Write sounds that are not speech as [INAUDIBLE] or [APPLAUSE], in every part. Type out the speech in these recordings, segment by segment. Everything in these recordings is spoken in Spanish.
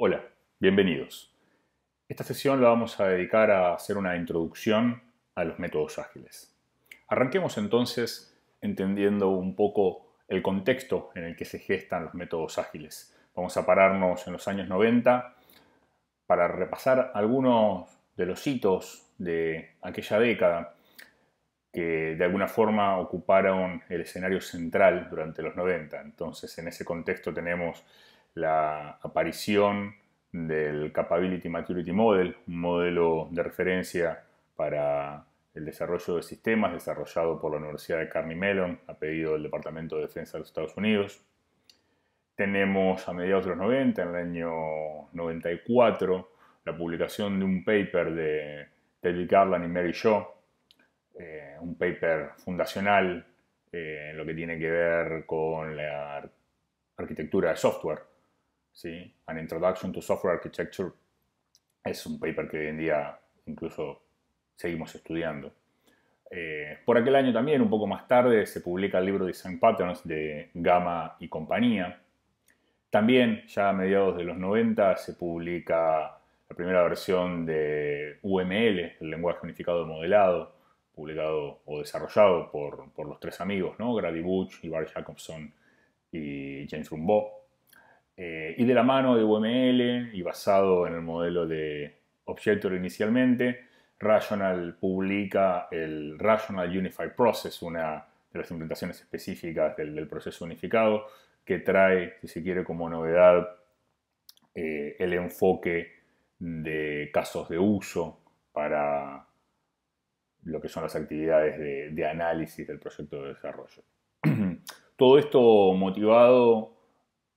Hola, bienvenidos. Esta sesión la vamos a dedicar a hacer una introducción a los métodos ágiles. Arranquemos entonces entendiendo un poco el contexto en el que se gestan los métodos ágiles. Vamos a pararnos en los años 90 para repasar algunos de los hitos de aquella década que de alguna forma ocuparon el escenario central durante los 90. Entonces, en ese contexto tenemos la aparición del Capability Maturity Model, un modelo de referencia para el desarrollo de sistemas desarrollado por la Universidad de Carnegie Mellon a pedido del Departamento de Defensa de los Estados Unidos. Tenemos a mediados de los 90, en el año 94, la publicación de un paper de David Garland y Mary Shaw, eh, un paper fundacional eh, en lo que tiene que ver con la arquitectura de software An Introduction to Software Architecture es un paper que hoy en día incluso seguimos estudiando. Eh, por aquel año también, un poco más tarde, se publica el libro Design Patterns de Gama y compañía. También, ya a mediados de los 90, se publica la primera versión de UML, el lenguaje unificado de modelado, publicado o desarrollado por, los tres amigos, ¿no? Grady Butch, Ivar Jacobson y James Rumbaugh. Eh, y de la mano de UML y basado en el modelo de Objector inicialmente, Rational publica el Rational Unified Process, una de las implementaciones específicas del, proceso unificado, que trae, si se quiere, como novedad eh, el enfoque de casos de uso para lo que son las actividades de análisis del proyecto de desarrollo. [CLEARS THROAT] Todo esto motivado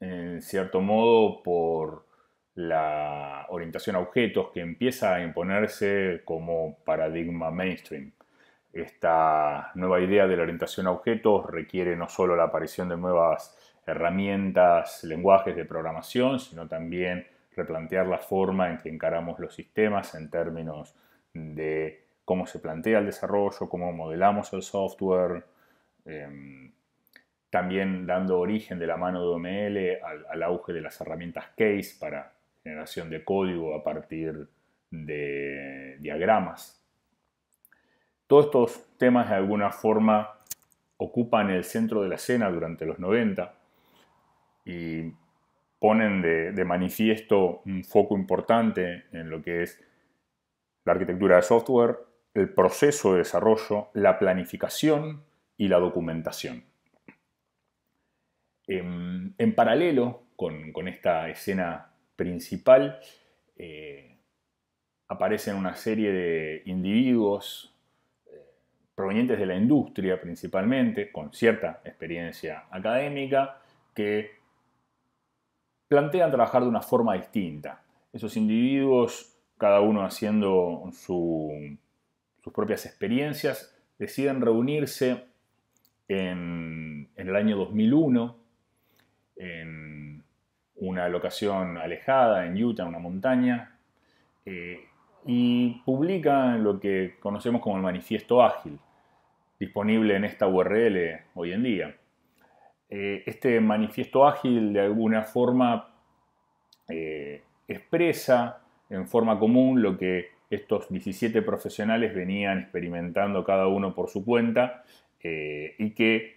en cierto modo por la orientación a objetos que empieza a imponerse como paradigma mainstream. Esta nueva idea de la orientación a objetos requiere no solo la aparición de nuevas herramientas, lenguajes de programación, sino también replantear la forma en que encaramos los sistemas en términos de cómo se plantea el desarrollo, cómo modelamos el software, em, también dando origen de la mano de OML al, auge de las herramientas case para generación de código a partir de diagramas. Todos estos temas de alguna forma ocupan el centro de la escena durante los 90 y ponen de, de manifiesto un foco importante en lo que es la arquitectura de software, el proceso de desarrollo, la planificación y la documentación. Em, en, paralelo con, esta escena principal, eh, aparecen una serie de individuos eh, provenientes de la industria principalmente, con cierta experiencia académica, que plantean trabajar de una forma distinta. Esos individuos, cada uno haciendo sus propias experiencias, deciden reunirse en el año 2001 en una locación alejada, en Utah, una montaña, eh, y publica lo que conocemos como el manifiesto ágil, disponible en esta URL hoy en día. Eh, este manifiesto ágil de alguna forma eh, expresa en forma común lo que estos 17 profesionales venían experimentando cada uno por su cuenta y que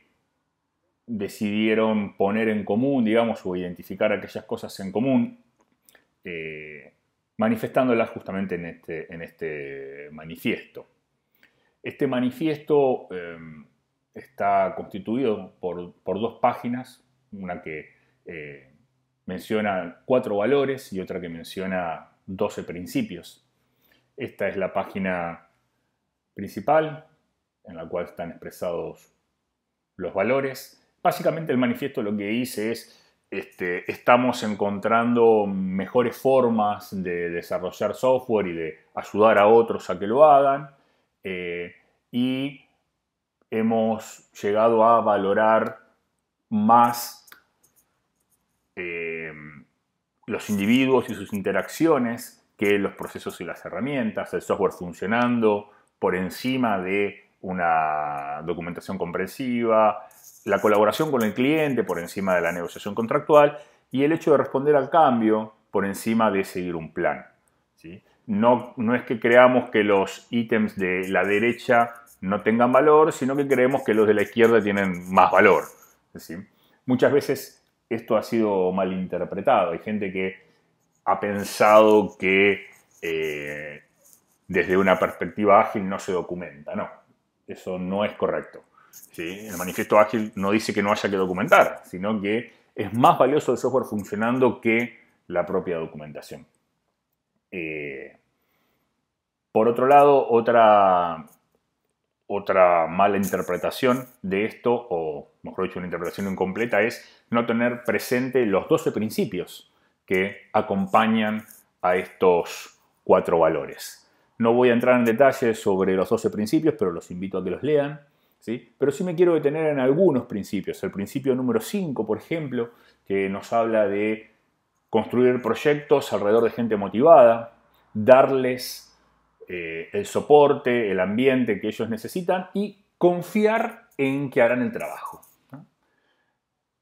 decidieron poner en común, digamos, o identificar aquellas cosas en común, eh, manifestándolas justamente en este, en este, manifiesto. Este manifiesto eh, está constituido por, dos páginas, una que eh, menciona cuatro valores y otra que menciona doce principios. Esta es la página principal en la cual están expresados los valores Básicamente el manifiesto lo que hice es, este, estamos encontrando mejores formas de desarrollar software y de ayudar a otros a que lo hagan. Eh, y hemos llegado a valorar más eh, los individuos y sus interacciones que los procesos y las herramientas, el software funcionando por encima de una documentación comprensiva, la colaboración con el cliente por encima de la negociación contractual y el hecho de responder al cambio por encima de seguir un plan. ¿sí? No, no es que creamos que los ítems de la derecha no tengan valor, sino que creemos que los de la izquierda tienen más valor. Muchas veces esto ha sido malinterpretado. Hay gente que ha pensado que eh, desde una perspectiva ágil no se documenta. No, eso no es correcto. El manifiesto ágil no dice que no haya que documentar, sino que es más valioso el software funcionando que la propia documentación. Eh, por otro lado, otra, otra mala interpretación de esto, o mejor dicho, una interpretación incompleta, es no tener presente los 12 principios que acompañan a estos cuatro valores. No voy a entrar en detalles sobre los 12 principios, pero los invito a que los lean. ¿sí? Pero sí me quiero detener en algunos principios. El principio número 5, por ejemplo, que nos habla de construir proyectos alrededor de gente motivada, darles eh, el soporte, el ambiente que ellos necesitan y confiar en que harán el trabajo.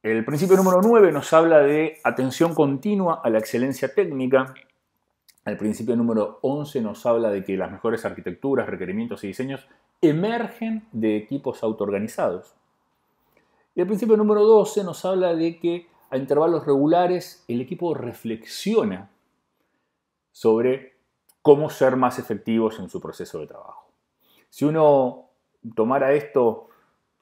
El principio número 9 nos habla de atención continua a la excelencia técnica, el principio número 11 nos habla de que las mejores arquitecturas, requerimientos y diseños emergen de equipos autoorganizados. Y el principio número 12 nos habla de que a intervalos regulares el equipo reflexiona sobre cómo ser más efectivos en su proceso de trabajo. Si uno tomara esto,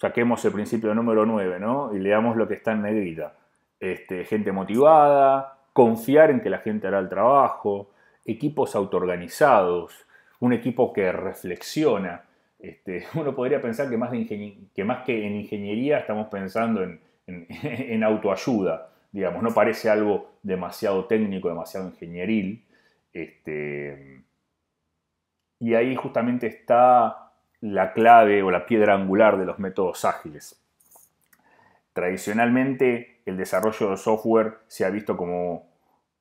saquemos el principio número 9 y leamos lo que está en negrita. Este, gente motivada, confiar en que la gente hará el trabajo, equipos autoorganizados, un equipo que reflexiona. Este, [LAUGHS] uno podría pensar que más, que en ingeniería estamos pensando [LAUGHS] en, autoayuda, digamos, no parece algo demasiado técnico, demasiado ingenieril. Este, y ahí justamente está la clave o la piedra angular de los métodos ágiles. Tradicionalmente el desarrollo de software se ha visto como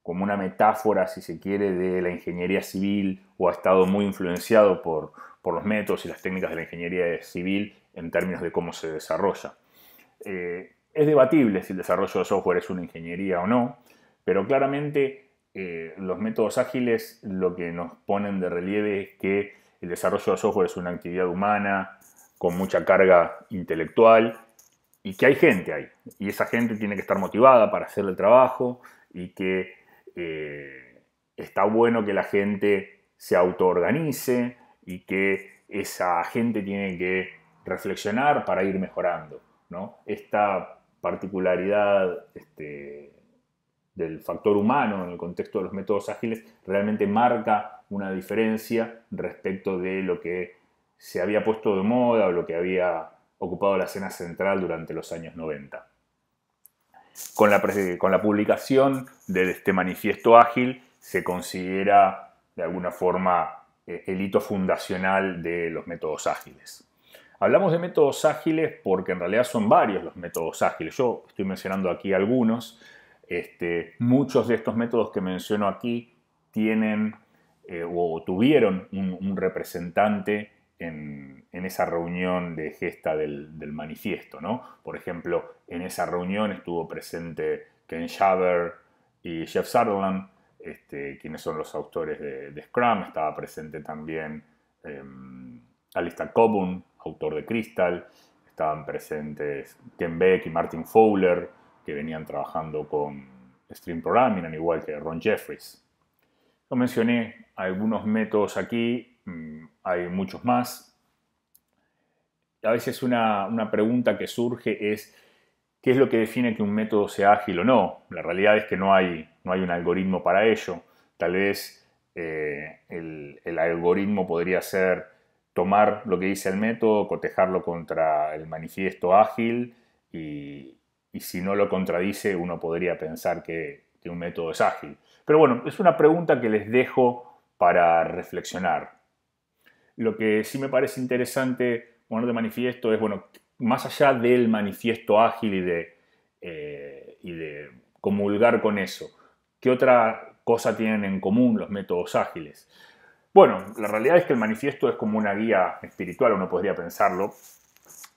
como una metáfora, si se quiere, de la ingeniería civil o ha estado muy influenciado por, los métodos y las técnicas de la ingeniería civil en términos de cómo se desarrolla. Eh, es debatible si el desarrollo de software es una ingeniería o no, pero claramente eh, los métodos ágiles lo que nos ponen de relieve es que el desarrollo de software es una actividad humana con mucha carga intelectual y que hay gente ahí. Y esa gente tiene que estar motivada para hacer el trabajo y que eh, está bueno que la gente se autoorganice y que esa gente tiene que reflexionar para ir mejorando. Esta particularidad este, del factor humano en el contexto de los métodos ágiles realmente marca una diferencia respecto de lo que se había puesto de moda o lo que había ocupado la escena central durante los años 90. Con la, publicación de este manifiesto ágil se considera de alguna forma e-, el hito fundacional de los métodos ágiles. Hablamos de métodos ágiles porque en realidad son varios los métodos ágiles. Yo estoy mencionando aquí algunos. Este, muchos de estos métodos que menciono aquí tienen eh, o tuvieron un representante en, esa reunión de gesta del, manifiesto, Por ejemplo, en esa reunión estuvo presente Ken Shaver y Jeff Sutherland, este, quienes son los autores de, Scrum, estaba presente también em, Alistair Coburn, autor de Crystal, estaban presentes Ken Beck y Martin Fowler, que venían trabajando con Stream Programming, al igual que Ron Jeffries. Yo mencioné algunos métodos aquí Mm, hay muchos más. A veces una, pregunta que surge es, ¿qué es lo que define que un método sea ágil o no? La realidad es que no hay, no hay un algoritmo para ello. Tal vez eh, el, algoritmo podría ser tomar lo que dice el método, cotejarlo contra el manifiesto ágil y, si no lo contradice uno podría pensar que, que, un método es ágil. Pero bueno, es una pregunta que les dejo para reflexionar. Lo que sí me parece interesante bueno de manifiesto es, bueno, más allá del manifiesto ágil y de, eh, y de comulgar con eso, ¿qué otra cosa tienen en común los métodos ágiles? Bueno, la realidad es que el manifiesto es como una guía espiritual, uno podría pensarlo,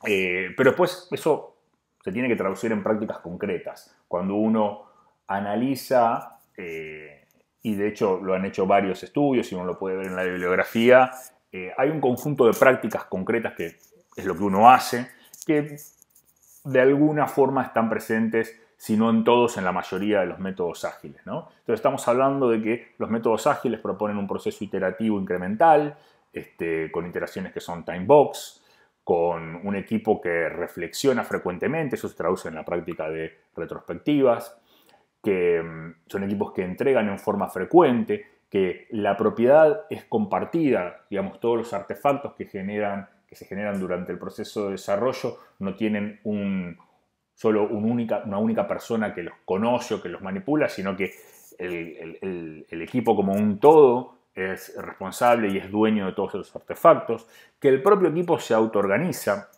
eh, pero después eso se tiene que traducir en prácticas concretas. Cuando uno analiza, eh, y de hecho lo han hecho varios estudios y uno lo puede ver en la bibliografía, eh, hay un conjunto de prácticas concretas que es lo que uno hace, que de alguna forma están presentes, si no en todos, en la mayoría de los métodos ágiles. Entonces estamos hablando de que los métodos ágiles proponen un proceso iterativo incremental, este, con iteraciones que son time box, con un equipo que reflexiona frecuentemente, eso se traduce en la práctica de retrospectivas, que mm, son equipos que entregan en forma frecuente, que la propiedad es compartida, digamos, todos los artefactos que, generan, que se generan durante el proceso de desarrollo no tienen un, solo una única persona que los conoce o que los manipula, sino que el, el equipo como un todo es responsable y es dueño de todos esos artefactos, que el propio equipo se autoorganiza,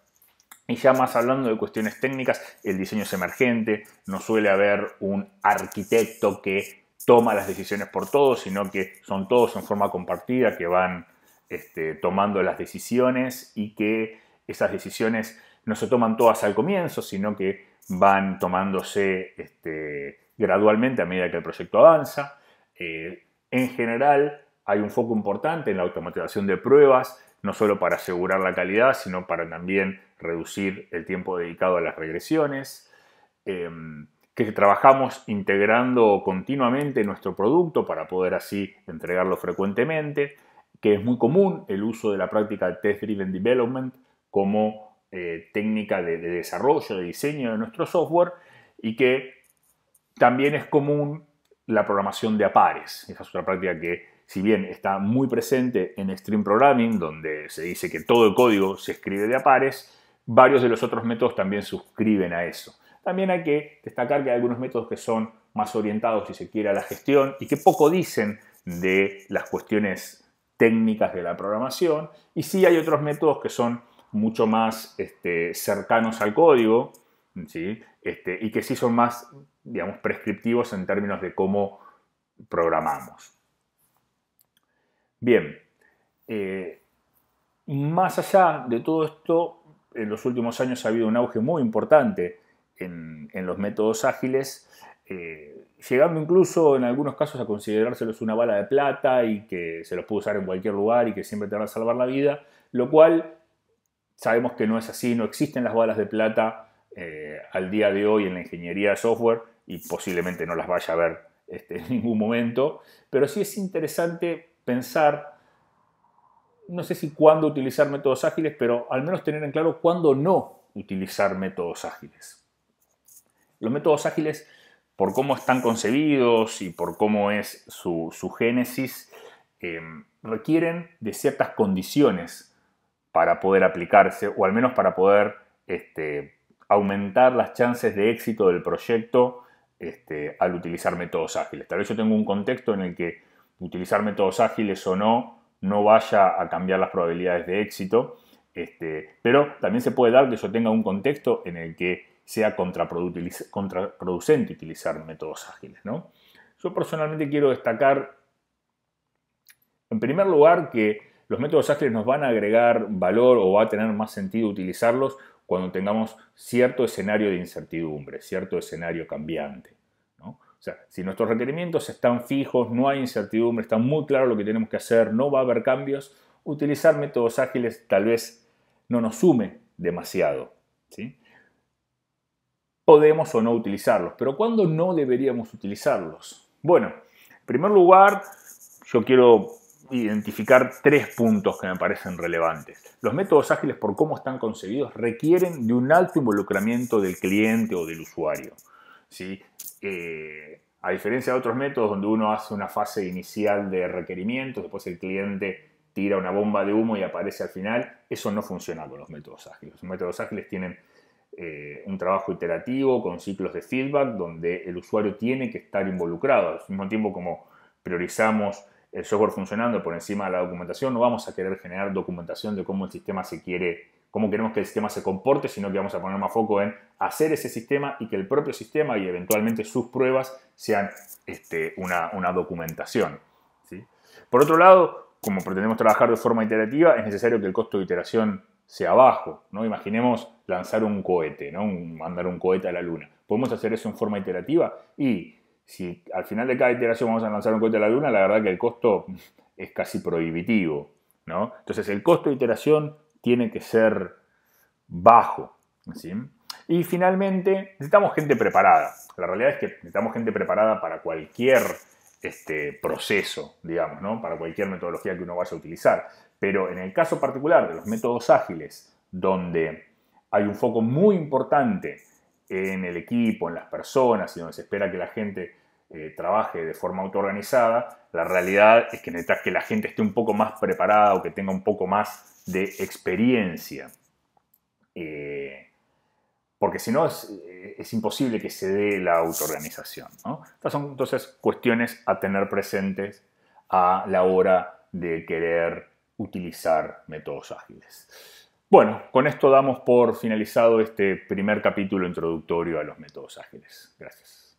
y ya más hablando de cuestiones técnicas, el diseño es emergente, no suele haber un arquitecto que toma las decisiones por todos, sino que son todos en forma compartida que van este, tomando las decisiones y que esas decisiones no se toman todas al comienzo, sino que van tomándose este, gradualmente a medida que el proyecto avanza. Eh, en general, hay un foco importante en la automatización de pruebas, no solo para asegurar la calidad, sino para también reducir el tiempo dedicado a las regresiones. Em, que trabajamos integrando continuamente nuestro producto para poder así entregarlo frecuentemente, que es muy común el uso de la práctica de Test Driven Development como eh, técnica de, desarrollo, de diseño de nuestro software y que también es común la programación de apares. Esa es otra práctica que, si bien está muy presente en Stream Programming, donde se dice que todo el código se escribe de apares, varios de los otros métodos también suscriben a eso. También hay que destacar que hay algunos métodos que son más orientados, si se quiere, a la gestión y que poco dicen de las cuestiones técnicas de la programación. Y sí hay otros métodos que son mucho más este, cercanos al código ¿sí? Este, y que sí son más, digamos, prescriptivos en términos de cómo programamos. Bien, eh, más allá de todo esto, en los últimos años ha habido un auge muy importante en, los métodos ágiles, eh, llegando incluso en algunos casos a considerárselos una bala de plata y que se los puede usar en cualquier lugar y que siempre te va a salvar la vida, lo cual sabemos que no es así, no existen las balas de plata eh, al día de hoy en la ingeniería de software y posiblemente no las vaya a ver este, [LAUGHS] en ningún momento, pero sí es interesante pensar, no sé si cuándo utilizar métodos ágiles, pero al menos tener en claro cuándo no utilizar métodos ágiles. Los métodos ágiles, por cómo están concebidos y por cómo es su, génesis, em, requieren de ciertas condiciones para poder aplicarse o al menos para poder este, aumentar las chances de éxito del proyecto este, al utilizar métodos ágiles. Tal vez yo tengo un contexto en el que utilizar métodos ágiles o no no vaya a cambiar las probabilidades de éxito, este, pero también se puede dar que yo tenga un contexto en el que sea contraproducente utilizar métodos ágiles. ¿no? Yo personalmente quiero destacar, en primer lugar, que los métodos ágiles nos van a agregar valor o va a tener más sentido utilizarlos cuando tengamos cierto escenario de incertidumbre, cierto escenario cambiante. ¿no? O sea, si nuestros requerimientos están fijos, no hay incertidumbre, está muy claro lo que tenemos que hacer, no va a haber cambios, utilizar métodos ágiles tal vez no nos sume demasiado. ¿sí? podemos o no utilizarlos. Pero ¿cuándo no deberíamos utilizarlos? Bueno, en primer lugar, yo quiero identificar tres puntos que me parecen relevantes. Los métodos ágiles, por cómo están concebidos, requieren de un alto involucramiento del cliente o del usuario. Eh, a diferencia de otros métodos donde uno hace una fase inicial de requerimientos, después el cliente tira una bomba de humo y aparece al final, eso no funciona con los métodos ágiles. Los métodos ágiles tienen eh, un trabajo iterativo con ciclos de feedback donde el usuario tiene que estar involucrado. Al mismo tiempo como priorizamos el software funcionando por encima de la documentación, no vamos a querer generar documentación de cómo el sistema se quiere, cómo queremos que el sistema se comporte, sino que vamos a poner más foco en hacer ese sistema y que el propio sistema y eventualmente sus pruebas sean este, una, documentación. Por otro lado, como pretendemos trabajar de forma iterativa, es necesario que el costo de iteración sea bajo. ¿no? Imaginemos lanzar un cohete, ¿no? mandar un cohete a la Luna. ¿Podemos hacer eso en forma iterativa? Y si al final de cada iteración vamos a lanzar un cohete a la Luna, la verdad que el costo es casi prohibitivo. ¿no? Entonces el costo de iteración tiene que ser bajo. ¿sí? Y finalmente, necesitamos gente preparada. La realidad es que necesitamos gente preparada para cualquier este, proceso, digamos, ¿no? para cualquier metodología que uno vaya a utilizar. Pero en el caso particular de los métodos ágiles, donde hay un foco muy importante en el equipo, en las personas, y donde se espera que la gente eh, trabaje de forma autoorganizada, la realidad es que necesitas que la gente esté un poco más preparada o que tenga un poco más de experiencia. Eh, porque si no eh, es, imposible que se dé la autoorganización. Estas son entonces cuestiones a tener presentes a la hora de querer utilizar métodos ágiles. Bueno, con esto damos por finalizado este primer capítulo introductorio a los métodos ágiles. Gracias.